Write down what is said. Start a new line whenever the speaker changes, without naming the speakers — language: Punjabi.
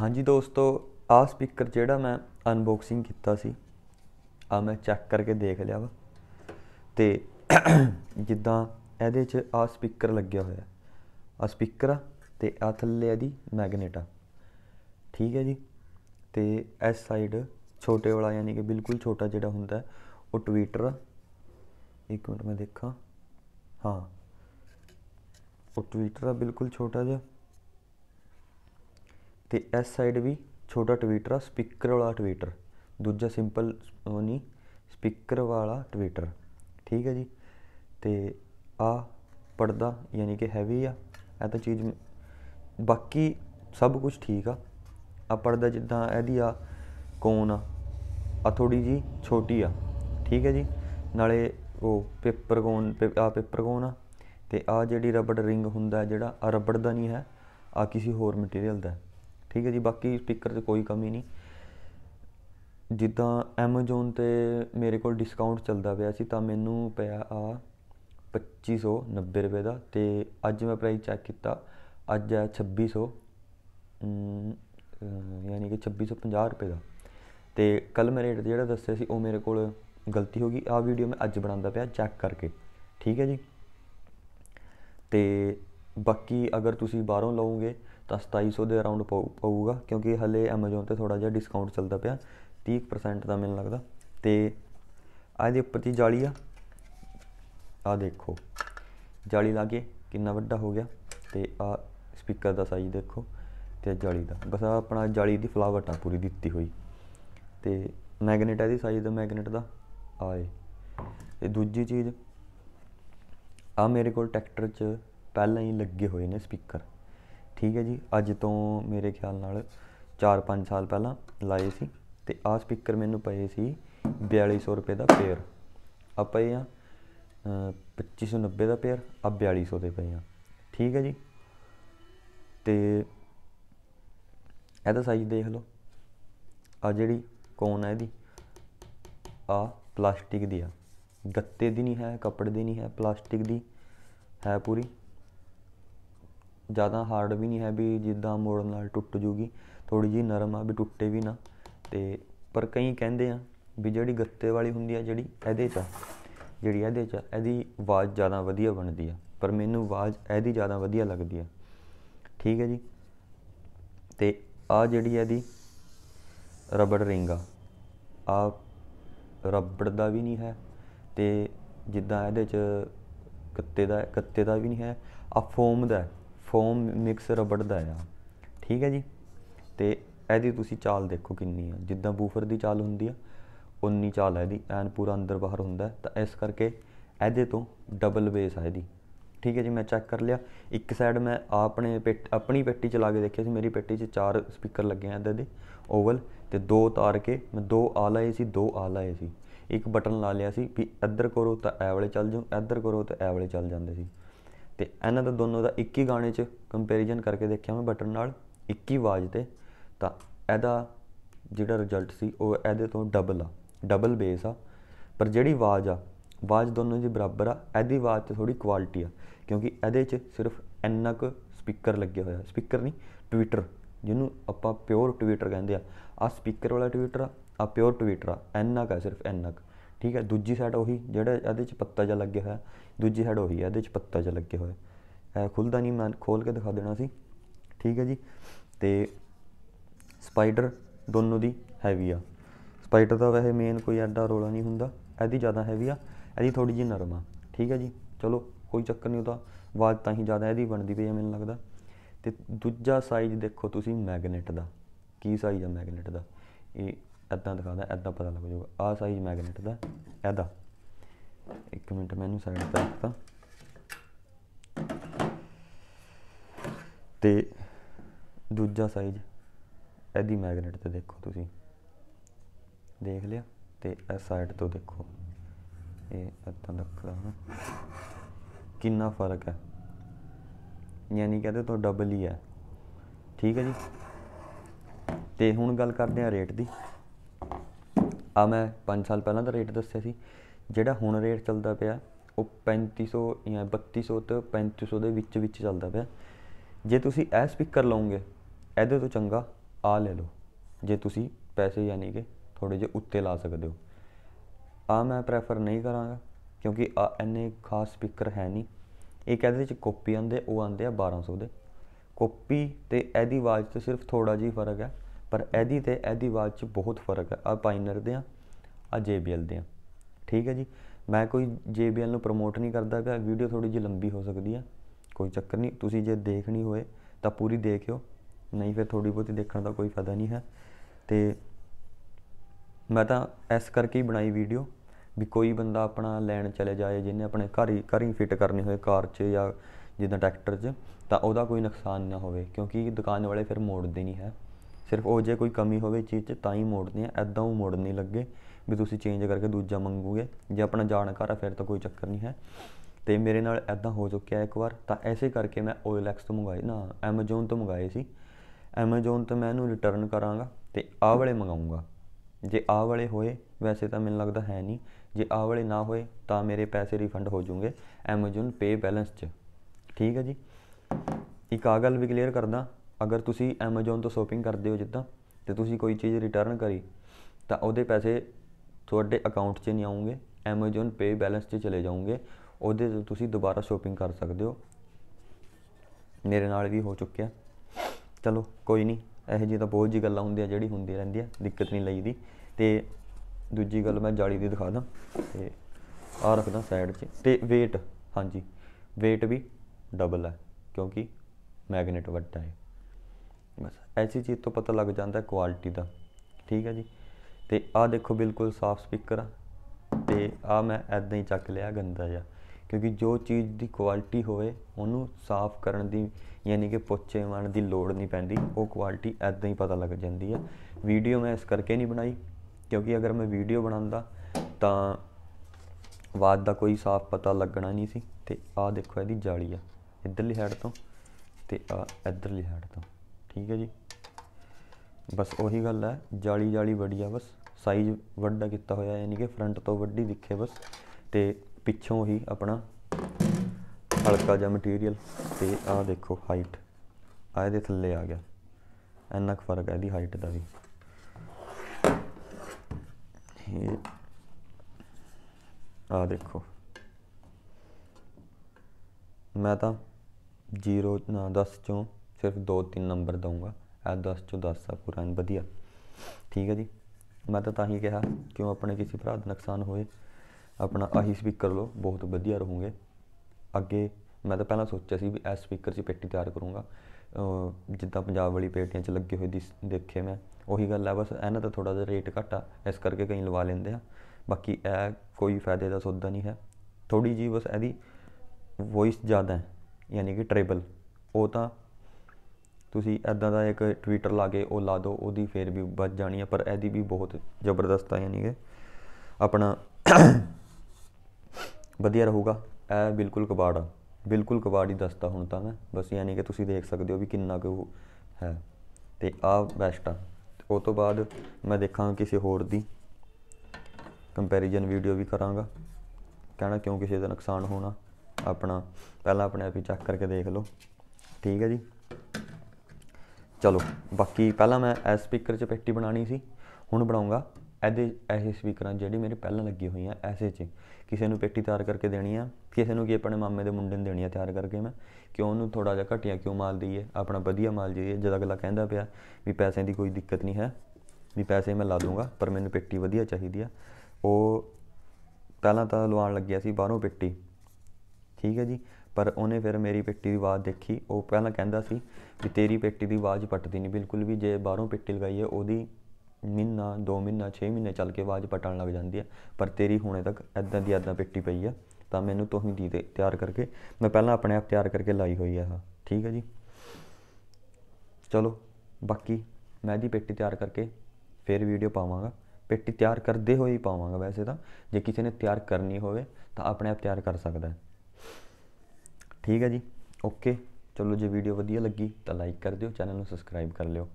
ਹਾਂਜੀ ਦੋਸਤੋ ਆ ਸਪੀਕਰ ਜਿਹੜਾ ਮੈਂ ਅਨਬਾਕਸਿੰਗ ਕੀਤਾ ਸੀ ਆ ਮੈਂ ਚੈੱਕ ਕਰਕੇ ਦੇਖ ਲਿਆ ਵਾ ਤੇ ਜਿੱਦਾਂ ਇਹਦੇ 'ਚ ਆ ਸਪੀਕਰ ਲੱਗਿਆ ਹੋਇਆ ਆ ਸਪੀਕਰ ਆ ਤੇ ਆ ਥੱਲੇ ਇਹਦੀ ਮੈਗਨੇਟ ਆ ਠੀਕ ਹੈ ਜੀ ਤੇ ਇਸ ਸਾਈਡ ਛੋਟੇ ਵਾਲਾ ਯਾਨੀ ਕਿ ਬਿਲਕੁਲ ਛੋਟਾ ਜਿਹੜਾ ਹੁੰਦਾ ਉਹ ਟਵੀਟਰ ਇੱਕ ਮਿੰਟ ਮੈਂ ਦੇਖਾਂ ਹਾਂ ਉਹ ਟਵੀਟਰ ਆ ਬਿਲਕੁਲ ਛੋਟਾ ਜਿਹਾ ਤੇ ਇਸ ਸਾਈਡ ਵੀ ਛੋਟਾ ਟਵੀਟਰ ਆ ਸਪੀਕਰ ਵਾਲਾ ਟਵੀਟਰ ਦੂਜਾ ਸਿੰਪਲ ਨਹੀਂ ਸਪੀਕਰ ਵਾਲਾ ਟਵੀਟਰ ਠੀਕ ਹੈ ਜੀ ਤੇ ਆ ਪਰਦਾ ਯਾਨੀ ਕਿ ਹੈਵੀ ਆ ਇਹ ਤਾਂ ਚੀਜ਼ ਬਾਕੀ ਸਭ ਕੁਝ ਠੀਕ ਆ ਆ ਪਰਦਾ ਜਿੱਦਾਂ ਇਹਦੀ ਆ ਕੋਨ ਆ ਆ ਥੋੜੀ ਜੀ ਛੋਟੀ ਆ ਠੀਕ ਹੈ ਜੀ ਨਾਲੇ ਉਹ ਪੇਪਰ ਕੋਨ ਆ ਪੇਪਰ ਕੋਨ ਆ ਤੇ ਆ ਜਿਹੜੀ ਰਬੜ ਰਿੰਗ ਹੁੰਦਾ ਜਿਹੜਾ ਆ ਰਬੜ ਦਾ ਨਹੀਂ ਹੈ ਆ ਕਿਸੇ ਹੋਰ ਮਟੀਰੀਅਲ ਦਾ ਠੀਕ ਹੈ ਜੀ ਬਾਕੀ ਸਪੀਕਰ 'ਚ ਕੋਈ ਕਮੀ ਨਹੀਂ ਜਿੱਦਾਂ Amazon ਤੇ ਮੇਰੇ ਕੋਲ ਡਿਸਕਾਊਂਟ ਚੱਲਦਾ ਪਿਆ ਸੀ ਤਾਂ ਮੈਨੂੰ ਪਿਆ ਆ 2590 ਰੁਪਏ ਦਾ ਤੇ ਅੱਜ ਮੈਂ ਪ੍ਰਾਈਸ ਚੈੱਕ ਕੀਤਾ ਅੱਜ ਹੈ 2600 ਯਾਨੀ ਕਿ 2650 ਰੁਪਏ ਦਾ ਤੇ ਕੱਲ ਮੈਂ ਰੇਟ ਜਿਹੜਾ ਦੱਸਿਆ ਸੀ ਉਹ ਮੇਰੇ ਕੋਲ ਗਲਤੀ ਹੋ ਗਈ ਆ ਵੀਡੀਓ ਮੈਂ ਅੱਜ ਬਣਾਉਂਦਾ ਪਿਆ ਚੈੱਕ ਕਰਕੇ ਠੀਕ ਹੈ ਜੀ ਤੇ ਬਾਕੀ ਅਗਰ ਤੁਸੀਂ ਬਾਹਰੋਂ ਲਓਗੇ ਤਾਂ 2700 ਦੇ ਅਰਾਊਂਡ ਪਾਊਗਾ ਕਿਉਂਕਿ ਹਲੇ Amazon ਤੇ ਥੋੜਾ ਜਿਹਾ ਡਿਸਕਾਊਂਟ ਚੱਲਦਾ ਪਿਆ 30% ਦਾ ਮੈਨੂੰ ਲੱਗਦਾ ਤੇ ਆ ਦੇ ਉੱਪਰ ਦੀ ਜਾਲੀ ਆ ਆ ਦੇਖੋ ਜਾਲੀ ਲਾ ਕੇ ਕਿੰਨਾ ਵੱਡਾ ਹੋ ਗਿਆ ਤੇ ਆ ਸਪੀਕਰ ਦਾ ਸਾਈਜ਼ ਦੇਖੋ ਤੇ ਜਾਲੀ ਦਾ ਬਸ ਆ ਆਪਣਾ ਜਾਲੀ ਦੀ ਫਲਾਵਟ ਆ ਪੂਰੀ ਦਿੱਤੀ ਹੋਈ ਤੇ ਮੈਗਨੇਟ ਆ ਦੀ ਸਾਈਜ਼ ਦਾ ਮੈਗਨੇਟ ਦਾ ਆਏ ਤੇ ਦੂਜੀ ਚੀਜ਼ ਆ ਮੇਰੇ ਕੋਲ ਟਰੈਕਟਰ 'ਚ ਪਹਿਲਾਂ ਹੀ ਲੱਗੇ ਹੋਏ ਨੇ ਸਪੀਕਰ ਠੀਕ ਹੈ ਜੀ ਅੱਜ ਤੋਂ ਮੇਰੇ ਖਿਆਲ ਨਾਲ 4-5 ਸਾਲ ਪਹਿਲਾਂ ਲਾਏ ਸੀ ਤੇ ਆਹ ਸਪੀਕਰ ਮੈਨੂੰ ਪਏ ਸੀ 4200 ਰੁਪਏ ਦਾ ਪੇਅਰ ਆ ਪਏ ਆ 2590 ਦਾ ਪੇਅਰ ਆ 4200 ਦੇ ਪਏ ਆ ਠੀਕ ਹੈ ਜੀ ਤੇ ਇਹਦਾ ਸਾਈਜ਼ ਦੇਖ ਲਓ ਆ ਜਿਹੜੀ ਕੋਨ ਹੈ ਇਹਦੀ ਆ ਪਲਾਸਟਿਕ ਦੀ ਆ ਗੱਤੇ ਦੀ ਨਹੀਂ ਹੈ ਕੱਪੜੇ ਦੀ ਨਹੀਂ ਹੈ ਪਲਾਸਟਿਕ ਦੀ ਹੈ ਪੂਰੀ ਜ਼ਿਆਦਾ ਹਾਰਡ ਵੀ ਨਹੀਂ ਹੈ ਵੀ ਜਿੱਦਾਂ ਮੋੜਨ ਨਾਲ ਟੁੱਟ ਜੂਗੀ ਥੋੜੀ ਜੀ ਨਰਮ ਆ ਵੀ ਟੁੱਟੇ ਵੀ ਨਾ ਤੇ ਪਰ ਕਈ ਕਹਿੰਦੇ ਆ ਵੀ ਜਿਹੜੀ ਗੱਤੇ ਵਾਲੀ ਹੁੰਦੀ ਆ ਜਿਹੜੀ ਇਹਦੇ 'ਚ ਜਿਹੜੀ ਇਹਦੇ 'ਚ ਇਹਦੀ ਆਵਾਜ਼ ਜ਼ਿਆਦਾ ਵਧੀਆ ਬਣਦੀ ਆ ਪਰ ਮੈਨੂੰ ਆਵਾਜ਼ ਇਹਦੀ ਜ਼ਿਆਦਾ ਵਧੀਆ ਲੱਗਦੀ ਆ ਠੀਕ ਹੈ ਜੀ ਤੇ ਆ ਜਿਹੜੀ ਇਹਦੀ ਰਬੜ ਰਿੰਗ ਆ ਆ ਰਬੜ ਦਾ ਵੀ ਨਹੀਂ ਹੈ ਤੇ ਜਿੱਦਾਂ ਇਹਦੇ 'ਚ ਕੱਤੇ ਦਾ ਕੱਤੇ ਦਾ ਵੀ ਨਹੀਂ ਹੈ ਆ ਫੋਮ ਦਾ ਹੈ ਫੋਮ ਮਿਕਸ ਰਬੜ ਦਾ ਆ ਠੀਕ ਹੈ ਜੀ ਤੇ ਇਹਦੀ ਤੁਸੀਂ ਚਾਲ ਦੇਖੋ ਕਿੰਨੀ ਆ ਜਿੱਦਾਂ ਬੂਫਰ ਦੀ ਚਾਲ ਹੁੰਦੀ ਆ ਉਨੀ ਚਾਲ ਹੈ ਇਹਦੀ ਐਨ ਪੂਰਾ ਅੰਦਰ ਬਾਹਰ ਹੁੰਦਾ ਤਾਂ ਇਸ ਕਰਕੇ ਇਹਦੇ ਤੋਂ ਡਬਲ ਬੇਸ ਆ ਇਹਦੀ ਠੀਕ ਹੈ ਜੀ ਮੈਂ ਚੈੱਕ ਕਰ ਲਿਆ ਇੱਕ ਸਾਈਡ ਮੈਂ ਆਪਣੇ ਆਪਣੀ ਪੇਟੀ ਚ ਲਾ ਕੇ ਦੇਖਿਆ ਸੀ ਮੇਰੀ ਪੇਟੀ 'ਚ ਚਾਰ ਸਪੀਕਰ ਲੱਗੇ ਆ ਇਹਦੇ ਦੇ ਓਵਲ ਤੇ ਦੋ ਤਾਰ ਕੇ ਮੈਂ ਦੋ ਆ ਲਾਏ ਸੀ ਦੋ ਆ ਲਾਏ ਸੀ ਇੱਕ ਬਟਨ ਲਾ ਲਿਆ ਸੀ ਵੀ ਇੱਧਰ ਕਰੋ ਤਾਂ ਐ ਵਾਲੇ ਚੱਲ ਜਾਓ ਇੱਧਰ ਕਰੋ ਤਾਂ ਐ ਵਾਲੇ ਚੱਲ ਜਾਂਦੇ ਸੀ ਤੇ ਇਹਨਾਂ ਦਾ ਦੋਨੋਂ ਦਾ ਇੱਕ ਹੀ ਗਾਣੇ 'ਚ ਕੰਪੈਰੀਜ਼ਨ ਕਰਕੇ ਦੇਖਿਆ ਮੈਂ ਬਟਨ ਨਾਲ ਇੱਕ ਹੀ ਆਵਾਜ਼ ਤੇ ਤਾਂ ਇਹਦਾ ਜਿਹੜਾ ਰਿਜ਼ਲਟ ਸੀ ਉਹ ਇਹਦੇ ਤੋਂ ਡਬਲ ਆ ਡਬਲ ਬੇਸ ਆ ਪਰ ਜਿਹੜੀ ਆਵਾਜ਼ ਆ ਆਵਾਜ਼ ਦੋਨੋਂ ਦੀ ਬਰਾਬਰ ਆ ਇਹਦੀ ਆਵਾਜ਼ 'ਚ ਥੋੜੀ ਕੁਆਲਿਟੀ ਆ ਕਿਉਂਕਿ ਇਹਦੇ 'ਚ ਸਿਰਫ ਇੰਨਾ ਕੁ ਸਪੀਕਰ ਲੱਗਿਆ ਹੋਇਆ ਸਪੀਕਰ ਨਹੀਂ ਟਵੀਟਰ ਜਿਹਨੂੰ ਆਪਾਂ ਪਿਓਰ ਟਵੀਟਰ ਕਹਿੰਦੇ ਆ ਆ ਸਪੀਕਰ ਵਾਲਾ ਟਵੀਟਰ ਆ ਆ ਪਿਓਰ ਟਵੀਟਰ ਆ ਇੰਨਾ ਆ ਸਿਰਫ ਇੰਨਾ ਠੀਕ ਹੈ ਦੂਜੀ ਸਾਈਡ ਉਹੀ ਜਿਹੜਾ ਇਹਦੇ 'ਚ ਪੱਤਾ ਜਿਹਾ ਲੱਗਿਆ ਹੋਇਆ ਦੂਜੀ ਸਾਈਡ ਉਹੀ ਹੈ ਇਹਦੇ 'ਚ ਪੱਤਾ ਜਿਹਾ ਲੱਗਿਆ ਹੋਇਆ ਇਹ ਖੁੱਲਦਾ ਨਹੀਂ ਮੈਂ ਖੋਲ ਕੇ ਦਿਖਾ ਦੇਣਾ ਸੀ ਠੀਕ ਹੈ ਜੀ ਤੇ ਸਪਾਈਡਰ ਦੋਨੋਂ ਦੀ ਹੈਵੀ ਆ ਸਪਾਈਡਰ ਦਾ ਵੈਸੇ ਮੇਨ ਕੋਈ ਐਡਾ ਰੋਲਾ ਨਹੀਂ ਹੁੰਦਾ ਇਹਦੀ ਜ਼ਿਆਦਾ ਹੈਵੀ ਆ ਇਹਦੀ ਥੋੜੀ ਜਿਹੀ ਨਰਮ ਆ ਠੀਕ ਹੈ ਜੀ ਚਲੋ ਕੋਈ ਚੱਕਰ ਨਹੀਂ ਉਹਦਾ ਆਵਾਜ਼ ਤਾਂ ਹੀ ਜ਼ਿਆਦਾ ਇਹਦੀ ਬਣਦੀ ਪਈ ਆ ਮੈਨੂੰ ਲੱਗਦਾ ਤੇ ਦੂਜਾ ਸਾਈਜ਼ ਦੇਖੋ ਤੁਸੀਂ ਮੈਗਨੇਟ ਦਾ ਕੀ ਸਾਈਜ਼ ਆ ਮੈਗਨੇਟ ਦਾ ਇਹ ਇਦਾਂ ਦਿਖਾਦਾ ਐਦਾਂ ਪਤਾ ਲੱਗ ਜਾਊਗਾ ਆ ਸਾਈਜ਼ ਮੈਗਨੇਟ ਦਾ ਇਦਾਂ ਇੱਕ ਮਿੰਟ ਮੈਨੂੰ ਸਾਈਡ ਤੇ ਰੱਖਦਾ ਤੇ ਦੂਜਾ ਸਾਈਜ਼ ਇਹਦੀ ਮੈਗਨੇਟ ਤੇ ਦੇਖੋ ਤੁਸੀਂ ਦੇਖ ਲਿਆ ਤੇ ਇਸ ਸਾਈਡ ਤੋਂ ਦੇਖੋ ਇਹ ਇਦਾਂ ਲੱਗਦਾ ਹੈ ਕਿੰਨਾ ਫਰਕ ਹੈ ਯਾਨੀ ਕਹਦੇ ਤੋਂ ਡਬਲ ਹੀ ਹੈ ਠੀਕ ਹੈ ਜੀ ਤੇ ਹੁਣ ਗੱਲ ਕਰਦੇ ਆ ਰੇਟ ਦੀ ਆ ਮੈਂ 5 ਸਾਲ ਪਹਿਲਾਂ ਦਾ ਰੇਟ ਦੱਸਿਆ ਸੀ ਜਿਹੜਾ ਹੁਣ ਰੇਟ ਚੱਲਦਾ ਪਿਆ ਉਹ 3500 ਜਾਂ 3200 ਤੋਂ 3500 ਦੇ ਵਿੱਚ ਵਿੱਚ ਚੱਲਦਾ ਪਿਆ ਜੇ ਤੁਸੀਂ ਇਹ ਸਪੀਕਰ ਲਓਗੇ ਇਹਦੇ ਤੋਂ ਚੰਗਾ ਆ ਲੈ ਲਓ ਜੇ ਤੁਸੀਂ ਪੈਸੇ ਯਾਨੀ ਕਿ ਥੋੜੇ ਜਿਹਾ ਉੱਤੇ ਲਾ ਸਕਦੇ ਹੋ ਆ ਮੈਂ ਪ੍ਰੈਫਰ ਨਹੀਂ ਕਰਾਂਗਾ ਕਿਉਂਕਿ ਆ ਐਨੇ ਖਾਸ ਸਪੀਕਰ ਹੈ ਨਹੀਂ ਇਹ ਕਹਿੰਦੇ ਵਿੱਚ ਕਾਪੀ ਆਉਂਦੇ ਉਹ ਆਉਂਦੇ ਆ 1200 ਦੇ ਕਾਪੀ ਤੇ ਇਹਦੀ ਆਵਾਜ਼ ਤੇ ਸਿਰਫ ਥੋੜਾ ਜਿਹਾ ਫਰਕ ਹੈ ਪਰ ਇਹਦੀ ਤੇ ਇਹਦੀ ਆਵਾਜ਼ 'ਚ ਬਹੁਤ ਫਰਕ ਹੈ ਆ ਪਾਈਨਰ ਦੇ ਆ ਆ JBL ਦੇ ਆ ਠੀਕ ਹੈ ਜੀ ਮੈਂ ਕੋਈ JBL ਨੂੰ ਪ੍ਰਮੋਟ ਨਹੀਂ ਕਰਦਾ ਪਿਆ ਵੀਡੀਓ ਥੋੜੀ ਜਿਹੀ ਲੰਬੀ ਹੋ ਸਕਦੀ ਆ ਕੋਈ ਚੱਕਰ ਨਹੀਂ ਤੁਸੀਂ ਜੇ ਦੇਖਣੀ ਹੋਏ ਤਾਂ ਪੂਰੀ ਦੇਖਿਓ ਨਹੀਂ ਫਿਰ ਥੋੜੀ ਬਹੁਤੀ ਦੇਖਣ ਦਾ ਕੋਈ ਫਾਇਦਾ ਨਹੀਂ ਹੈ ਤੇ ਮੈਂ ਤਾਂ ਇਸ ਕਰਕੇ ਹੀ ਬਣਾਈ ਵੀਡੀਓ ਵੀ ਕੋਈ ਬੰਦਾ ਆਪਣਾ ਲੈਣ ਚਲੇ ਜਾਏ ਜਿਹਨੇ ਆਪਣੇ ਘਰ ਹੀ ਘਰ ਹੀ ਫਿੱਟ ਕਰਨੀ ਹੋਏ ਕਾਰ 'ਚ ਜਾਂ ਜਿੱਦਾਂ ਟਰੈਕਟਰ 'ਚ ਤਾਂ ਉਹਦਾ ਕੋਈ ਨੁਕਸਾਨ ਨਾ ਹੋਵੇ ਕਿਉਂਕਿ ਦੁਕਾਨ ਵਾਲੇ ਫਿਰ ਮੋੜਦੇ ਨਹੀਂ ਹੈ ਸਿਰਫ ਉਹ ਜੇ ਕੋਈ ਕਮੀ ਹੋਵੇ ਚੀਜ਼ 'ਚ ਤਾਂ ਹੀ ਮੋੜਦੇ ਆ ਐਦਾਂ ਉਹ ਮੋੜ ਨਹੀਂ ਲੱਗੇ ਵੀ ਤੁਸੀਂ ਚੇਂਜ ਕਰਕੇ ਦੂਜਾ ਮੰਗੋਗੇ ਜੇ ਆਪਣਾ ਜਾਣਕਾਰ ਆ ਫਿਰ ਤਾਂ ਕੋਈ ਚੱਕਰ ਨਹੀਂ ਹੈ ਤੇ ਮੇਰੇ ਨਾਲ ਐਦਾਂ ਹੋ ਚੁੱਕਿਆ ਇੱਕ ਵਾਰ ਤਾਂ ਐਸੇ ਕਰਕੇ ਮੈਂ OLX ਤੋਂ ਮੰਗਾਏ ਨਾ Amazon ਤੋਂ ਮੰਗਾਏ ਸੀ Amazon ਤੋਂ ਮੈਂ ਇਹਨੂੰ ਰਿਟਰਨ ਕਰਾਂਗਾ ਤੇ ਆਹ ਵਾਲੇ ਮੰਗਾਉਂਗਾ ਜੇ ਆਹ ਵਾਲੇ ਹੋਏ ਵੈਸੇ ਤਾਂ ਮੈਨੂੰ ਲੱਗਦਾ ਹੈ ਨਹੀਂ ਜੇ ਆਹ ਵਾਲੇ ਨਾ ਹੋਏ ਤਾਂ ਮੇਰੇ ਪੈਸੇ ਰਿਫੰਡ ਹੋ ਜਾਣਗੇ Amazon Pay ਬੈਲੈਂਸ 'ਚ ਠੀਕ ਹੈ ਜੀ ਇੱਕ ਆ ਗੱਲ ਵੀ ਕਲੀਅਰ ਕਰਦਾ ਅਗਰ ਤੁਸੀਂ Amazon ਤੋਂ ਸ਼ੋਪਿੰਗ ਕਰਦੇ ਹੋ ਜਿੱਦਾਂ ਤੇ ਤੁਸੀਂ ਕੋਈ ਚੀਜ਼ ਰਿਟਰਨ ਕਰੀ ਤਾਂ ਉਹਦੇ ਪੈਸੇ ਤੁਹਾਡੇ ਅਕਾਊਂਟ 'ਚ ਨਹੀਂ ਆਉਂਗੇ Amazon Pay ਬੈਲੈਂਸ 'ਚ ਚਲੇ ਜਾਉਂਗੇ ਉਹਦੇ ਤੋਂ ਤੁਸੀਂ ਦੁਬਾਰਾ ਸ਼ੋਪਿੰਗ ਕਰ ਸਕਦੇ ਹੋ ਮੇਰੇ ਨਾਲ ਵੀ ਹੋ ਚੁੱਕਿਆ ਚਲੋ ਕੋਈ ਨਹੀਂ ਇਹੋ ਜਿਹੀ ਤਾਂ ਬਹੁਤ ਜੀ ਗੱਲਾਂ ਹੁੰਦੀਆਂ ਜਿਹੜੀ ਹੁੰਦੀ ਰਹਿੰਦੀ ਦਿੱਕਤ ਨਹੀਂ ਲਈਦੀ ਤੇ ਦੂਜੀ ਗੱਲ ਮੈਂ ਜਾਲੀ ਦੀ ਦਿਖਾ ਦਾਂ ਤੇ ਆ ਰੱਖਦਾ ਸਾਈਡ 'ਚ ਤੇ weight ਹਾਂਜੀ weight ਵੀ ਡਬਲ ਹੈ ਕਿਉਂਕਿ ਮੈਗਨੇਟ ਵੱਡਾ ਹੈ ਬਸ ਐਸੀ ਚੀਜ਼ ਤੋਂ ਪਤਾ ਲੱਗ ਜਾਂਦਾ ਕੁਆਲਿਟੀ ਦਾ ਠੀਕ ਹੈ ਜੀ ਤੇ ਆਹ ਦੇਖੋ ਬਿਲਕੁਲ ਸਾਫ਼ ਸਪੀਕਰ ਆ ਤੇ ਆ ਮੈਂ ਐਦਾਂ ਹੀ ਚੱਕ ਲਿਆ ਗੰਦਾ ਜਿਹਾ ਕਿਉਂਕਿ ਜੋ ਚੀਜ਼ ਦੀ ਕੁਆਲਿਟੀ ਹੋਵੇ ਉਹਨੂੰ ਸਾਫ਼ ਕਰਨ ਦੀ ਯਾਨੀ ਕਿ ਪੋਚੇ ਮਾਰਨ ਦੀ ਲੋੜ ਨਹੀਂ ਪੈਂਦੀ ਉਹ ਕੁਆਲਿਟੀ ਐਦਾਂ ਹੀ ਪਤਾ ਲੱਗ ਜਾਂਦੀ ਆ ਵੀਡੀਓ ਮੈਂ ਇਸ ਕਰਕੇ ਨਹੀਂ ਬਣਾਈ ਕਿਉਂਕਿ ਅਗਰ ਮੈਂ ਵੀਡੀਓ ਬਣਾਉਂਦਾ ਤਾਂ ਆਵਾਜ਼ ਦਾ ਕੋਈ ਸਾਫ਼ ਪਤਾ ਲੱਗਣਾ ਨਹੀਂ ਸੀ ਤੇ ਆਹ ਦੇਖੋ ਇਹਦੀ ਜਾਲੀ ਆ ਇੱਧਰਲੀ ਸਾਈਡ ਤੋਂ ਤੇ ਆ ਇੱਧਰਲੀ ਸਾਈਡ ਤੋਂ ਠੀਕ ਹੈ ਜੀ ਬਸ ਉਹੀ ਗੱਲ ਹੈ ਜਾਲੀ ਜਾਲੀ ਵੱਡੀ ਆ ਬਸ ਸਾਈਜ਼ ਵੱਡਾ ਕੀਤਾ ਹੋਇਆ ਯਾਨੀ ਕਿ ਫਰੰਟ ਤੋਂ ਵੱਡੀ ਦਿਖੇ ਬਸ ਤੇ ਪਿੱਛੋਂ ਹੀ ਆਪਣਾ ਹਲਕਾ ਜਿਹਾ ਮਟੀਰੀਅਲ ਤੇ ਆਹ ਦੇਖੋ ਹਾਈਟ ਆ ਇਹਦੇ ਥੱਲੇ ਆ ਗਿਆ ਇੰਨਾ ਕੁ ਫਰਕ ਹੈ ਇਹਦੀ ਹਾਈਟ ਦਾ ਵੀ ਇਹ ਆ ਦੇਖੋ ਮੈਂ ਤਾਂ 0 10 ਚੋਂ ਸਿਰਫ 2-3 ਨੰਬਰ ਦਊਂਗਾ ਐ 10 ਚੋਂ 10 ਆ ਪੂਰਾ ਵਧੀਆ ਠੀਕ ਹੈ ਜੀ ਮੈਂ ਤਾਂ ਤਾਂ ਹੀ ਕਿਹਾ ਕਿਉਂ ਆਪਣੇ ਕਿਸੇ ਭਰਾ ਦਾ ਨੁਕਸਾਨ ਹੋਏ ਆਪਣਾ ਆਹੀ ਸਪੀਕਰ ਲਓ ਬਹੁਤ ਵਧੀਆ ਰਹੋਗੇ ਅੱਗੇ ਮੈਂ ਤਾਂ ਪਹਿਲਾਂ ਸੋਚਿਆ ਸੀ ਵੀ ਐ ਸਪੀਕਰ ਜੀ ਪੇਟੀ ਤਿਆਰ ਕਰੂੰਗਾ ਜਿੱਦਾਂ ਪੰਜਾਬ ਵਾਲੀ ਪੇਟੀਆਂ 'ਚ ਲੱਗੇ ਹੋਏ ਦੀ ਦੇਖੇ ਮੈਂ ਉਹੀ ਗੱਲ ਆ ਬਸ ਇਹਨਾਂ ਦਾ ਥੋੜਾ ਜਿਹਾ ਰੇਟ ਘਟਾ ਇਸ ਕਰਕੇ ਕਈ ਲਵਾ ਲੈਂਦੇ ਆ ਬਾਕੀ ਇਹ ਕੋਈ ਫਾਇਦੇ ਦਾ ਸੌਦਾ ਨਹੀਂ ਹੈ ਥੋੜੀ ਜੀ ਬਸ ਇਹਦੀ ਵੌਇਸ ਜ਼ਿਆਦਾ ਹੈ ਯਾਨੀ ਕਿ ਟ੍ਰੇਬਲ ਉਹ ਤਾਂ ਤੁਸੀਂ ਐਦਾਂ ਦਾ ਇੱਕ ਟਵਿੱਟਰ ਲਾ ਕੇ ਉਹ ਲਾ ਦਿਓ ਉਹਦੀ ਫੇਰ ਵੀ ਵੱਜ ਜਾਣੀ ਆ ਪਰ ਐਦੀ ਵੀ ਬਹੁਤ ਜ਼ਬਰਦਸਤ ਆ ਯਾਨੀ ਕਿ ਆਪਣਾ ਵਧੀਆ ਰਹੂਗਾ ਇਹ ਬਿਲਕੁਲ ਕਬਾੜ ਆ ਬਿਲਕੁਲ ਕਬਾੜ ਹੀ ਦੱਸਦਾ ਹੁਣ ਤਾਂ ਮੈਂ ਬਸ ਯਾਨੀ ਕਿ ਤੁਸੀਂ ਦੇਖ ਸਕਦੇ ਹੋ ਵੀ ਕਿੰਨਾ ਕੁ ਹੈ ਤੇ ਆ ਬੈਸਟ ਆ ਉਹ ਤੋਂ ਬਾਅਦ ਮੈਂ ਦੇਖਾਂ ਕਿਸੇ ਹੋਰ ਦੀ ਕੰਪੈਰੀਜ਼ਨ ਵੀਡੀਓ ਵੀ ਕਰਾਂਗਾ ਕਹਿਣਾ ਕਿਉਂ ਕਿਸੇ ਦਾ ਨੁਕਸਾਨ ਹੋਣਾ ਆਪਣਾ ਪਹਿਲਾਂ ਆਪਣੇ ਆਪ ਹੀ ਚੈੱਕ ਕਰਕੇ ਦੇਖ ਲਓ ਠੀਕ ਹੈ ਜੀ ਚਲੋ ਬਾਕੀ ਪਹਿਲਾਂ ਮੈਂ ਐ ਸਪੀਕਰ 'ਚ ਪੇਟੀ ਬਣਾਣੀ ਸੀ ਹੁਣ ਬਣਾਉਂਗਾ ਇਹਦੇ ਇਹ ਸਪੀਕਰਾਂ ਜਿਹੜੀ ਮੇਰੇ ਪਹਿਲਾਂ ਲੱਗੀ ਹੋਈ ਆ ਐਸੇ 'ਚ ਕਿਸੇ ਨੂੰ ਪੇਟੀ ਤਿਆਰ ਕਰਕੇ ਦੇਣੀ ਆ ਕਿਸੇ ਨੂੰ ਕੀ ਆਪਣੇ ਮਾਮੇ ਦੇ ਮੁੰਡੇ ਨੂੰ ਦੇਣੀ ਆ ਤਿਆਰ ਕਰਕੇ ਮੈਂ ਕਿ ਉਹਨੂੰ ਥੋੜਾ ਜਿਹਾ ਘਟਿਆ ਕਿਉਂ ਮਾਲ ਦਈਏ ਆਪਣਾ ਵਧੀਆ ਮਾਲ ਜਿਹੜੀ ਜਦ ਅਗਲਾ ਕਹਿੰਦਾ ਪਿਆ ਵੀ ਪੈਸਿਆਂ ਦੀ ਕੋਈ ਦਿੱਕਤ ਨਹੀਂ ਹੈ ਵੀ ਪੈਸੇ ਮੈਂ ਲਾ ਦੂੰਗਾ ਪਰ ਮੈਨੂੰ ਪੇਟੀ ਵਧੀਆ ਚਾਹੀਦੀ ਆ ਉਹ ਪਹਿਲਾਂ ਤਾਂ ਲਵਾਉਣ ਲੱਗਿਆ ਸੀ ਬਾਹਰੋਂ ਪੇਟੀ ਠੀਕ ਹੈ ਜੀ ਪਰ ਉਹਨੇ ਫਿਰ ਮੇਰੀ ਪੇਟੀ ਦੀ ਆਵਾਜ਼ ਦੇਖੀ ਉਹ ਪਹਿਲਾਂ ਕਹਿੰਦਾ ਸੀ ਕਿ ਤੇਰੀ ਪੇਟੀ ਦੀ ਆਵਾਜ਼ ਪਟਦੀ ਨਹੀਂ ਬਿਲਕੁਲ ਵੀ ਜੇ ਬਾਹਰੋਂ ਪੇਟੀ ਲਗਾਈ ਹੈ ਉਹਦੀ ਮਹੀਨਾ 2 ਮਹੀਨਾ 6 ਮਹੀਨੇ ਚੱਲ ਕੇ ਆਵਾਜ਼ ਪਟਣ ਲੱਗ ਜਾਂਦੀ ਹੈ ਪਰ ਤੇਰੀ ਹੁਣੇ ਤੱਕ ਐਦਾਂ ਦੀ ਐਦਾਂ ਪੇਟੀ ਪਈ ਆ ਤਾਂ ਮੈਨੂੰ ਤੁਸੀਂ ਦੀ ਤਿਆਰ ਕਰਕੇ ਮੈਂ ਪਹਿਲਾਂ ਆਪਣੇ ਆਪ ਤਿਆਰ ਕਰਕੇ ਲਾਈ ਹੋਈ ਆ ਠੀਕ ਹੈ ਜੀ ਚਲੋ ਬਾਕੀ ਮੈਂ ਦੀ ਪੇਟੀ ਤਿਆਰ ਕਰਕੇ ਫਿਰ ਵੀਡੀਓ ਪਾਵਾਂਗਾ ਪੇਟੀ ਤਿਆਰ ਕਰਦੇ ਹੋਏ ਹੀ ਪਾਵਾਂਗਾ ਵੈਸੇ ਤਾਂ ਜੇ ਕਿਸੇ ਨੇ ਤਿਆਰ ਕਰਨੀ ਹੋਵੇ ਤਾਂ ਆਪਣੇ ਆਪ ਤਿਆਰ ਕਰ ਸਕਦਾ ਹੈ ਠੀਕ ਹੈ ਜੀ ਓਕੇ ਚਲੋ ਜੇ ਵੀਡੀਓ ਵਧੀਆ ਲੱਗੀ ਤਾਂ ਲਾਈਕ ਕਰ ਦਿਓ ਚੈਨਲ ਨੂੰ ਸਬਸਕ੍ਰਾਈਬ ਕਰ ਲਿਓ